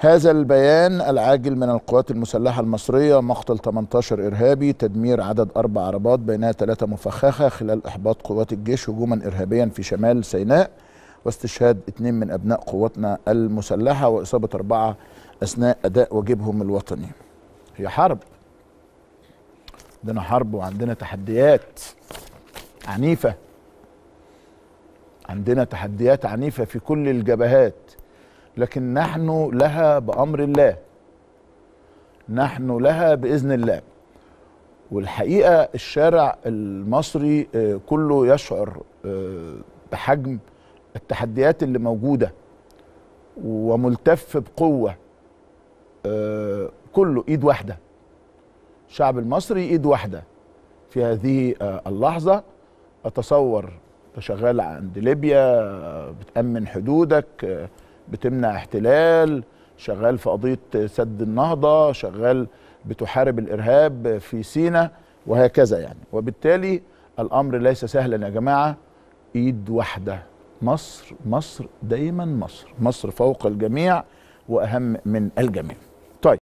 هذا البيان العاجل من القوات المسلحة المصرية مقتل 18 إرهابي تدمير عدد أربع عربات بينها ثلاثة مفخخة خلال إحباط قوات الجيش هجوما إرهابيا في شمال سيناء واستشهاد اثنين من أبناء قواتنا المسلحة وإصابة أربعة أثناء أداء واجبهم الوطني هي حرب عندنا حرب وعندنا تحديات عنيفة عندنا تحديات عنيفة في كل الجبهات لكن نحن لها بأمر الله نحن لها بإذن الله والحقيقة الشارع المصري آه، كله يشعر آه، بحجم التحديات اللي موجودة وملتف بقوة آه، كله إيد واحدة الشعب المصري إيد واحدة في هذه اللحظة أتصور شغال عند ليبيا بتأمن حدودك بتمنع احتلال شغال في قضيه سد النهضه شغال بتحارب الارهاب في سينا وهكذا يعني وبالتالي الامر ليس سهلا يا جماعه ايد واحده مصر مصر دايما مصر مصر فوق الجميع واهم من الجميع